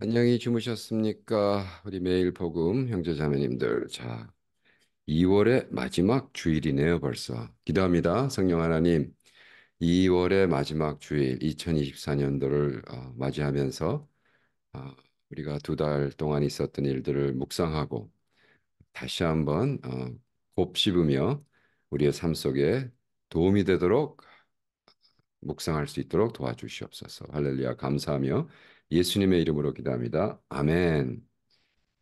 안녕히 주무셨습니까? 우리 매일 복음 형제 자매님들. 자, 2월의 마지막 주일이네요, 벌써. 기도합니다. 성령 하나님. 2월의 마지막 주일 2024년도를 어, 맞이하면서 어, 우리가 두 달 동안 있었던 일들을 묵상하고 다시 한번 어, 곱씹으며 우리의 삶 속에 도움이 되도록 묵상할 수 있도록 도와주시옵소서. 할렐루야 감사하며 예수님의 이름으로 기도합니다. 아멘.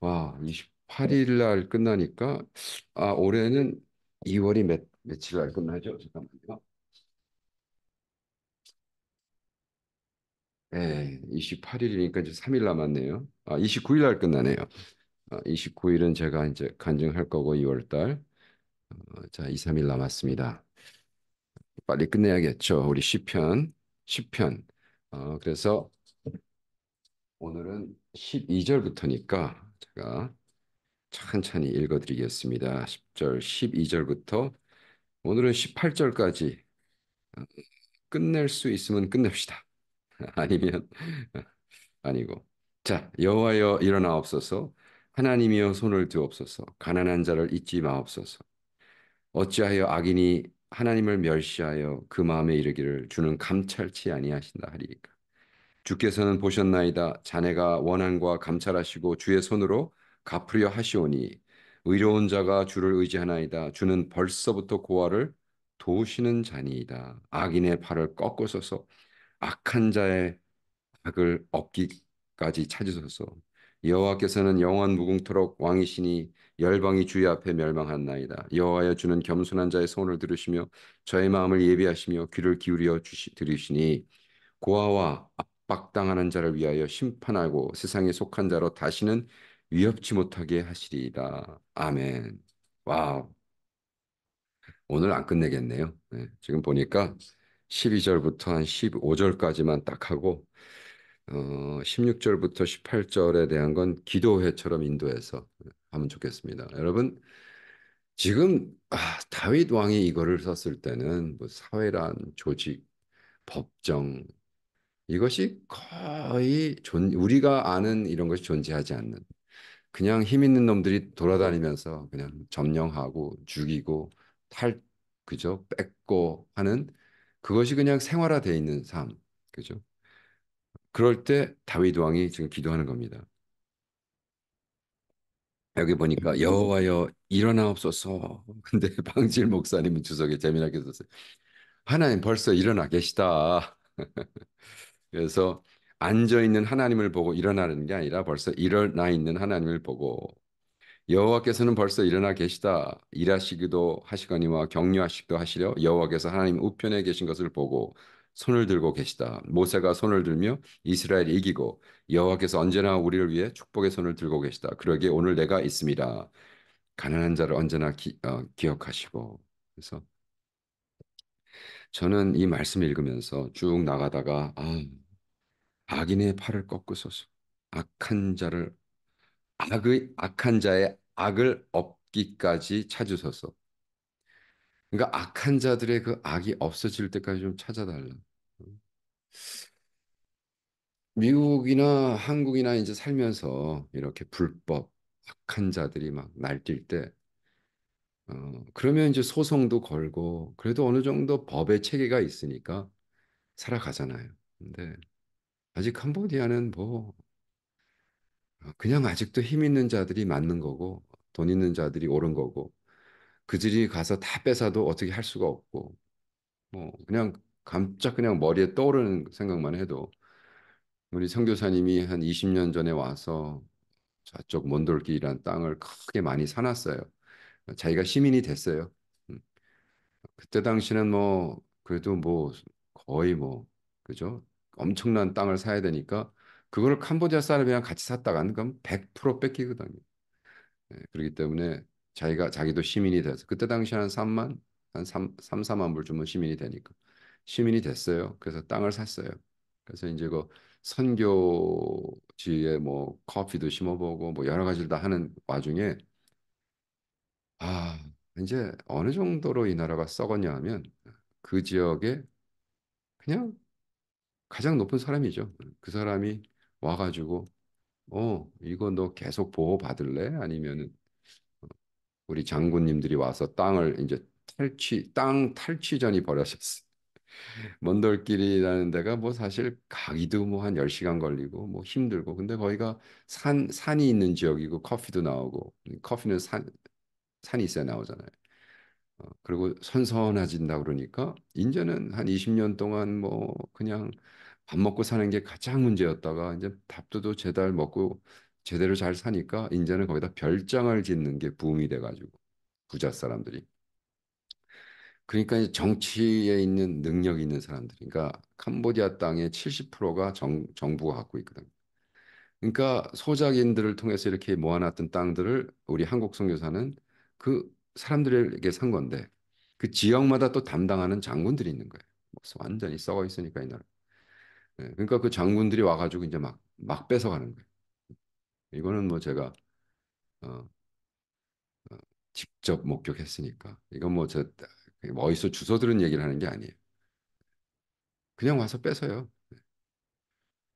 와 28일 날 끝나니까 아 올해는 2월이 몇 며칠 날 끝나죠? 잠깐만요. 네, 예, 28일이니까 이제 3일 남았네요. 아, 29일 날 끝나네요. 아, 29일은 제가 이제 간증할 거고 2월 달. 어, 자, 2, 3일 남았습니다. 빨리 끝내야겠죠. 우리 시편, 시편. 어, 그래서 오늘은 12절부터니까 제가 천천히 읽어드리겠습니다. 10절, 12절부터 오늘은 18절까지 어, 끝낼 수 있으면 끝냅시다. 아니면 아니고 자 여호와여 일어나옵소서 하나님이여 손을 드옵소서 가난한 자를 잊지 마옵소서 어찌하여 악인이 하나님을 멸시하여 그 마음에 이르기를 주는 감찰치 아니하신다 하리이까. 주께서는 보셨나이다 자네가 원한과 감찰하시고 주의 손으로 갚으려 하시오니 의로운 자가 주를 의지하나이다 주는 벌써부터 고아를 도우시는 자니이다 악인의 팔을 꺾으소서 악한 자의 악을 얻기까지 찾으소서 여호와께서는 영원 무궁토록 왕이시니 열방이 주의 앞에 멸망한나이다. 여호와여 주는 겸손한 자의 소원을 들으시며 저의 마음을 예비하시며 귀를 기울여 주시 들으시니 고아와 압박당하는 자를 위하여 심판하고 세상에 속한 자로 다시는 위협치 못하게 하시리이다. 아멘. 와우. 오늘 안 끝내겠네요. 네, 지금 보니까 12절부터 한 15절까지만 딱 하고 어, 16절부터 18절에 대한 건 기도회처럼 인도해서 하면 좋겠습니다. 여러분 지금 아, 다윗 왕이 이거를 썼을 때는 뭐 사회란 조직, 법정 이것이 거의 존, 우리가 아는 이런 것이 존재하지 않는 그냥 힘 있는 놈들이 돌아다니면서 그냥 점령하고 죽이고 탈 그죠 뺏고 하는 그것이 그냥 생활화돼 있는 삶 그죠 그럴 때 다윗 왕이 지금 기도하는 겁니다 여기 보니까 여호와여 일어나옵소서. 근데 방질 목사님은 주석에 재미나게 썼어요. 하나님 벌써 일어나 계시다. 그래서 앉아 있는 하나님을 보고 일어나는 게 아니라 벌써 일어나 있는 하나님을 보고 여호와께서는 벌써 일어나 계시다. 일하시기도 하시거니와 격려하시기도 하시려 여호와께서 하나님 우편에 계신 것을 보고 손을 들고 계시다. 모세가 손을 들며 이스라엘 이기고 여호와께서 언제나 우리를 위해 축복의 손을 들고 계시다. 그러게 오늘 내가 있습니다. 가난한 자를 언제나 기, 어, 기억하시고 그래서 저는 이 말씀을 읽으면서 쭉 나가다가 아, 악인의 팔을 꺾으소서 악한 자를 악의 악한 자의 악을 엎기까지 찾으소서 그러니까 악한 자들의 그 악이 없어질 때까지 좀 찾아달라. 미국이나 한국이나 이제 살면서 이렇게 불법 악한 자들이 막 날뛸 때 어, 그러면 이제 소송도 걸고 그래도 어느 정도 법의 체계가 있으니까 살아가잖아요. 근데 아직 캄보디아는 뭐 어, 그냥 아직도 힘 있는 자들이 맞는 거고 돈 있는 자들이 옳은 거고 그들이 가서 다 뺏어도 어떻게 할 수가 없고 어, 그냥 감짝 그냥 머리에 떠오르는 생각만 해도 우리 선교사님이 한 20년 전에 와서 저쪽 몬돌길이라는 땅을 크게 많이 사놨어요. 자기가 시민이 됐어요. 음. 그때 당시는 뭐 그래도 뭐 거의 뭐 그죠? 엄청난 땅을 사야 되니까 그걸 캄보디아 사람이랑 같이 샀다가는 그럼 100% 뺏기거든요. 네, 그렇기 때문에 자기가 자기도 시민이 돼서 그때 당시 한 3만 한 3, 3 4만 불 주면 시민이 되니까 시민이 됐어요. 그래서 땅을 샀어요. 그래서 이제 그 선교지에 뭐 커피도 심어보고 뭐 여러 가지를 다 하는 와중에 아 이제 어느 정도로 이 나라가 썩었냐 하면 그 지역에 그냥 가장 높은 사람이죠. 그 사람이 와가지고 어 이거 너 계속 보호 받을래? 아니면 우리 장군님들이 와서 땅을 이제 탈취 땅 탈취전이 벌어졌어요. 먼돌길이라는 데가 뭐 사실 가기도 뭐한 10시간 걸리고 뭐 힘들고 근데 거기가 산 산이 있는 지역이고 커피도 나오고 커피는 산 산이 있어야 나오잖아요. 어, 그리고 선선해진다 그러니까 이제는 한 20년 동안 뭐 그냥 밥 먹고 사는 게 가장 문제였다가 이제 밥도 제달 먹고 제대로 잘 사니까 이제는 거기다 별장을 짓는 게 붐이 돼가지고 부자 사람들이 그러니까 이제 정치에 있는 능력 있는 사람들, 그러니까 캄보디아 땅의 70%가 정, 정부가 갖고 있거든. 그러니까 소작인들을 통해서 이렇게 모아놨던 땅들을 우리 한국 선교사는 그 사람들에게 산 건데 그 지역마다 또 담당하는 장군들이 있는 거예요. 완전히 썩어 있으니까 이 나라. 예, 그러니까 그 장군들이 와가지고 이제 막 막 뺏어가는 거예요. 이거는 뭐 제가 어, 어, 직접 목격했으니까 이건 뭐저 그 어디서 주소 들은 얘기를 하는 게 아니에요. 그냥 와서 뺏어요.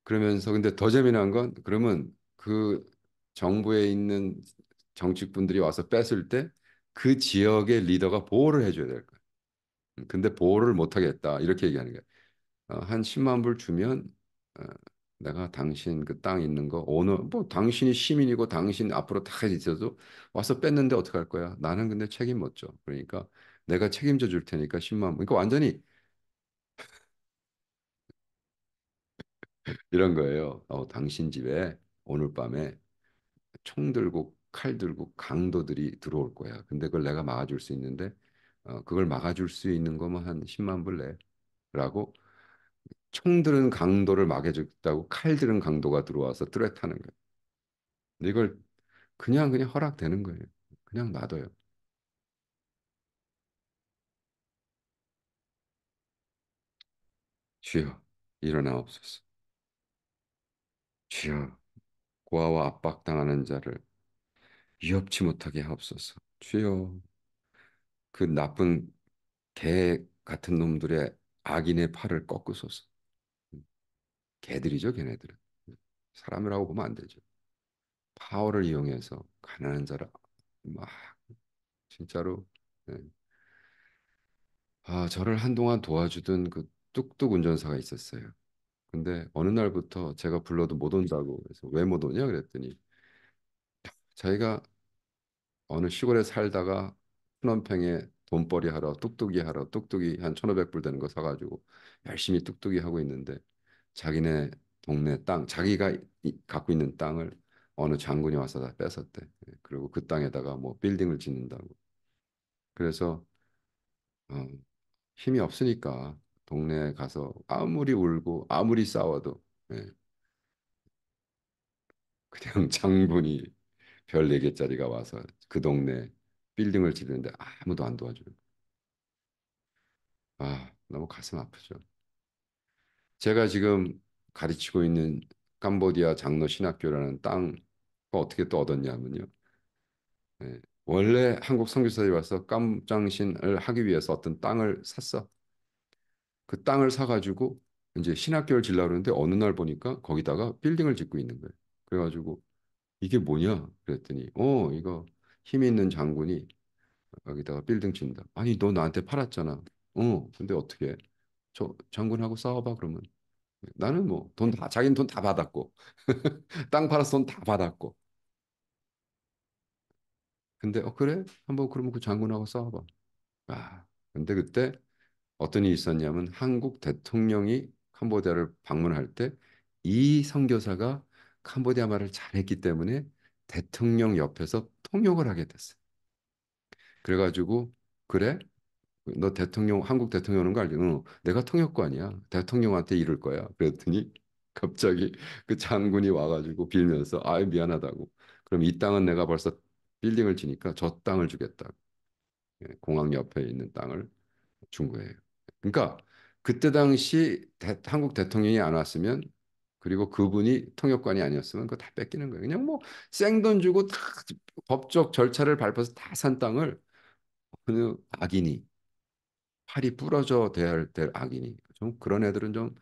그러면서 근데 더 재미난 건 그러면 그 정부에 있는 정치꾼들이 와서 뺏을 때 그 지역의 리더가 보호를 해줘야 될 거예요. 근데 보호를 못 하겠다 이렇게 얘기하는 거예요. 어, 한 10만 불 주면 어, 내가 당신 그 땅 있는 거 어느 뭐 당신이 시민이고 당신 앞으로 다 있어도 와서 뺐는데 어떡할 거야? 나는 근데 책임 못죠 그러니까 내가 책임져 줄 테니까 10만 원. 그러니까 완전히 이런 거예요. 어, 당신 집에 오늘 밤에 총 들고 칼 들고 강도들이 들어올 거야. 근데 그걸 내가 막아줄 수 있는데 어, 그걸 막아줄 수 있는 거면 한 10만 불 내라고 총들은 강도를 막아줬다고 칼들은 강도가 들어와서 뚜렷하는 거예요. 근데 이걸 그냥 그냥 허락되는 거예요. 그냥 놔둬요. 주여 일어나옵소서. 주여 고아와 압박당하는 자를 위협치 못하게 하옵소서. 주여 그 나쁜 개 같은 놈들의 악인의 팔을 꺾으소서. 개들이죠, 걔네들은. 사람이라고 보면 안 되죠. 파워를 이용해서 가난한 자를 막 진짜로 네. 아, 저를 한동안 도와주던 그 뚝뚝 운전사가 있었어요. 근데 어느 날부터 제가 불러도 못 온다고 그래서 왜 못 오냐 그랬더니 자기가 어느 시골에 살다가 푸원팽에 돈벌이 하러 뚝뚝이 하러 뚝뚝이 한 천오백 불 되는 거 사가지고 열심히 뚝뚝이 하고 있는데 자기네 동네 땅, 자기가 갖고 있는 땅을 어느 장군이 와서 다 뺏었대. 예, 그리고 그 땅에다가 뭐 빌딩을 짓는다고. 그래서 어, 힘이 없으니까 동네에 가서 아무리 울고 아무리 싸워도 예, 그냥 장군이 별4 개짜리가 와서 그 동네 빌딩을 짓는데 아무도 안 도와줘요. 아 너무 가슴 아프죠. 제가 지금 가르치고 있는 캄보디아 장로 신학교라는 땅을 어떻게 또 얻었냐면요. 네. 원래 한국 선교사들이 와서 깜장신을 하기 위해서 어떤 땅을 샀어. 그 땅을 사가지고 이제 신학교를 질려고 그러는데 어느 날 보니까 거기다가 빌딩을 짓고 있는 거예요. 그래가지고 이게 뭐냐 그랬더니 어 이거 힘 있는 장군이 여기다가 빌딩 친다. 아니 너 나한테 팔았잖아. 어 근데 어떻게 저 장군하고 싸워봐 그러면 나는 뭐 돈 다 자기는 돈 다 받았고 땅 팔아서 돈 다 받았고 근데 어 그래 한번 그러면 그 장군하고 싸워봐 아 근데 그때 어떤 일이 있었냐면 한국 대통령이 캄보디아를 방문할 때 이 선교사가 캄보디아 말을 잘했기 때문에 대통령 옆에서 통역을 하게 됐어요. 그래가지고 그래 너 대통령 한국 대통령 오는 거 알지? 응. 내가 통역관이야. 대통령한테 이럴 거야. 그랬더니 갑자기 그 장군이 와가지고 빌면서 아 미안하다고. 그럼 이 땅은 내가 벌써 빌딩을 지니까 저 땅을 주겠다. 예, 공항 옆에 있는 땅을 준 거예요. 그러니까 그때 당시 대, 한국 대통령이 안 왔으면 그리고 그분이 통역관이 아니었으면 그거 다 뺏기는 거예요. 그냥 뭐 생돈 주고 다 법적 절차를 밟아서 다 산 땅을 어느 악인이 팔이 부러져 돼야 될 악인이 좀 그런 애들은 좀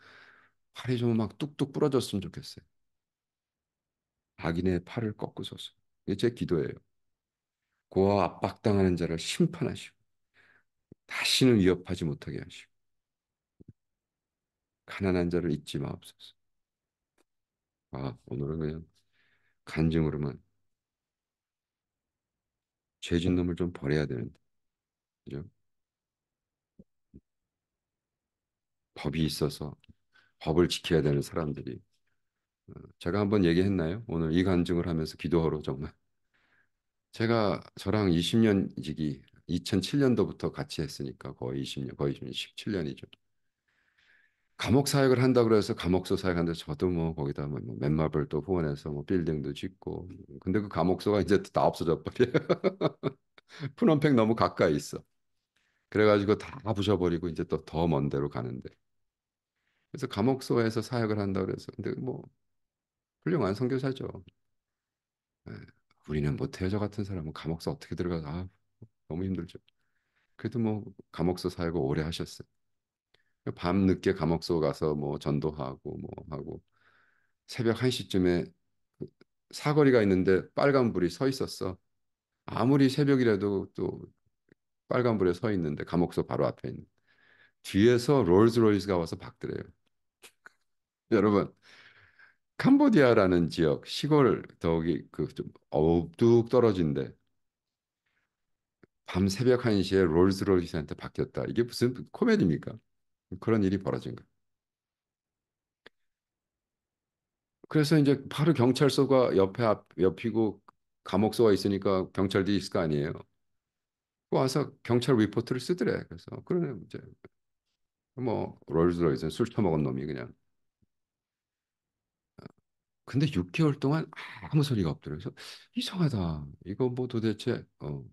팔이 좀 막 뚝뚝 부러졌으면 좋겠어요. 악인의 팔을 꺾으소서. 이게 제 기도예요. 고아 압박당하는 자를 심판하시고 다시는 위협하지 못하게 하시고 가난한 자를 잊지 마옵소서. 아 오늘은 그냥 간증으로만 죄진 놈을 좀 버려야 되는데 그죠? 법이 있어서 법을 지켜야 되는 사람들이 어, 제가 한번 얘기했나요? 오늘 이 간증을 하면서 기도하러 정말 제가 저랑 20년 지기 2007년도부터 같이 했으니까 거의 20년 거의 17년이죠. 감옥 사역을 한다 그래서 감옥소 사역하는데 저도 뭐 거기다 뭐 맨마블 또 후원해서 뭐 빌딩도 짓고 근데 그 감옥소가 이제 다 없어져 버려 푸놈팽 너무 가까이 있어. 그래가지고 다 부셔버리고 이제 또 더 먼 데로 가는데 그래서 감옥소에서 사역을 한다 그래서 근데 뭐 훌륭한 선교사죠. 예, 우리는 못해요 뭐 저 같은 사람은 감옥소 어떻게 들어가서 아, 너무 힘들죠. 그래도 뭐 감옥소 사역을 오래 하셨어요. 밤 늦게 감옥소 가서 뭐 전도하고 뭐 하고 새벽 1시쯤에 그 사거리가 있는데 빨간 불이 서 있었어. 아무리 새벽이라도 또 빨간 불에 서 있는데 감옥소 바로 앞에 있는 뒤에서 롤스로이스가 와서 박들어요. 여러분 캄보디아라는 지역 시골 더욱이 그좀 어둑 떨어진데 밤 새벽 1시에 롤스로이스한테 바뀌었다. 이게 무슨 코미디입니까? 그런 일이 벌어진 거 그래서 이제 바로 경찰서가 옆에 앞, 옆이고 감옥소가 있으니까 경찰들이 있을 거 아니에요. 와서 경찰 리포트를 쓰더래. 그래서 그러네이제뭐 롤스로이스는 술 처먹은 놈이 그냥. 근데 6개월 동안 아무 소리가 없더라고요. 그래서 이상하다. 이거 뭐 도대체 어,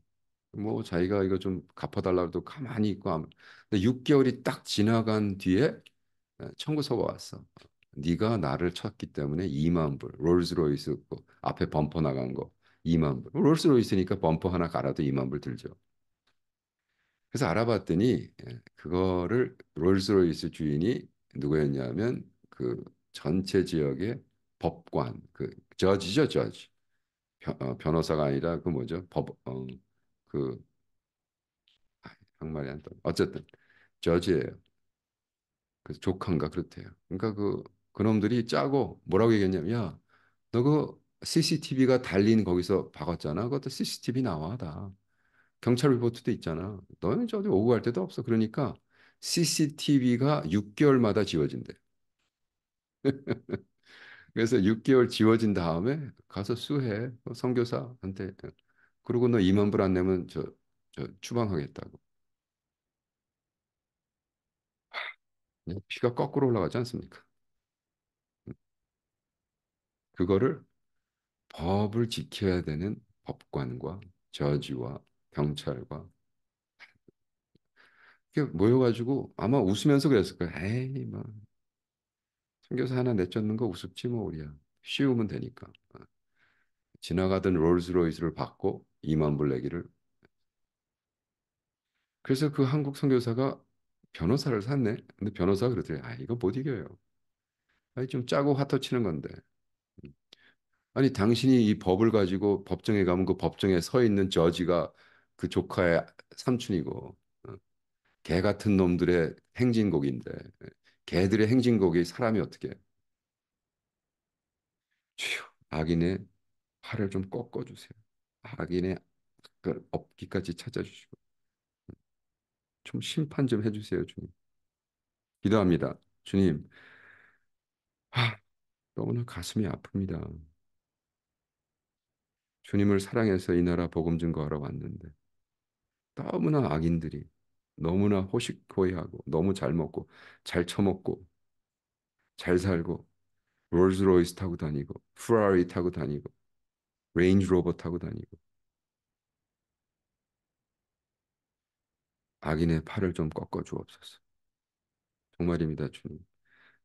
뭐 자기가 이거 좀 갚아달라고 도 가만히 있고 아무... 근데 6개월이 딱 지나간 뒤에 어, 청구서가 왔어. 네가 나를 쳤기 때문에 2만 불. 롤스로이스 거, 앞에 범퍼 나간 거 2만 불. 롤스로이스니까 범퍼 하나 갈아도 2만 불 들죠. 그래서 알아봤더니 예, 그거를 롤스로이스 주인이 누구였냐면 그 전체 지역에 법관 그 저지죠 저지 어, 변호사가 아니라 그 뭐죠 법그 어, 그, 한말이 안떠 어쨌든 저지예요 그 조카인가 그렇대요 그러니까 그 그놈들이 짜고 뭐라고 얘기했냐면 야 너그 CCTV가 달린 거기서 박았잖아 그것도 CCTV 나와 다 경찰 리포트도 있잖아 너는 저기 오고 갈 데도 없어 그러니까 CCTV가 6개월마다 지워진대 그래서 6개월 지워진 다음에 가서 수해 어, 선교사한테 그리고 너 2만 불 안 내면 저, 저 추방하겠다고 피가 거꾸로 올라가지 않습니까? 음. 그거를 법을 지켜야 되는 법관과 저지와 경찰과 모여가지고 아마 웃으면서 그랬을 거예요. 에이, 막 뭐. 선교사 하나 내쫓는 거 우습지 뭐 우리야. 쉬우면 되니까. 어. 지나가던 롤스로이스를 받고 이만불 내기를. 그래서 그 한국 선교사가 변호사를 샀네. 근데 변호사가 그러더래. 아 이거 못 이겨요. 아니 좀 짜고 화터 치는 건데. 음. 아니 당신이 이 법을 가지고 법정에 가면 그 법정에 서 있는 저지가 그 조카의 삼촌이고 어, 개 같은 놈들의 행진곡인데 개들의 행진곡이 사람이 어떻게 해요? 악인의 팔을 좀 꺾어주세요. 악인의 그을 없기까지 찾아주시고 좀 심판 좀 해주세요, 주님. 기도합니다. 주님, 하, 아, 너무나 가슴이 아픕니다. 주님을 사랑해서 이 나라 복음 증거하러 왔는데 너무나 악인들이 너무나 호식호의하고 너무 잘 먹고 잘 처먹고 잘 살고 롤스로이스 타고 다니고 프라리 타고 다니고 레인지로버 타고 다니고 악인의 팔을 좀 꺾어 주옵소서. 정말입니다, 주님.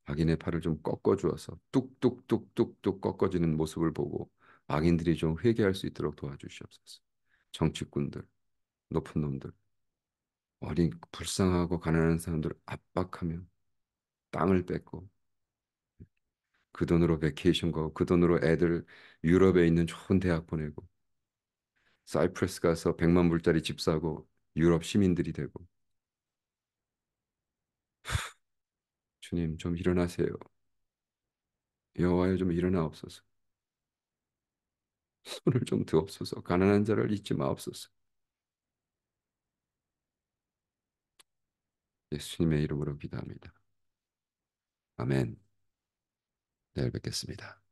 악인의 팔을 좀 꺾어 주어서 뚝뚝뚝뚝뚝 꺾어지는 모습을 보고 악인들이 좀 회개할 수 있도록 도와주시옵소서. 정치꾼들, 높은 놈들, 어린 불쌍하고 가난한 사람들을 압박하며 땅을 뺏고 그 돈으로 베케이션 가고 그 돈으로 애들 유럽에 있는 좋은 대학 보내고 사이프러스 가서 100만 불짜리 집 사고 유럽 시민들이 되고 주님 좀 일어나세요. 여호와여 좀 일어나옵소서. 손을 좀 드옵소서. 가난한 자를 잊지 마옵소서. 예수님의 이름으로 기도합니다. 아멘. 내일 뵙겠습니다.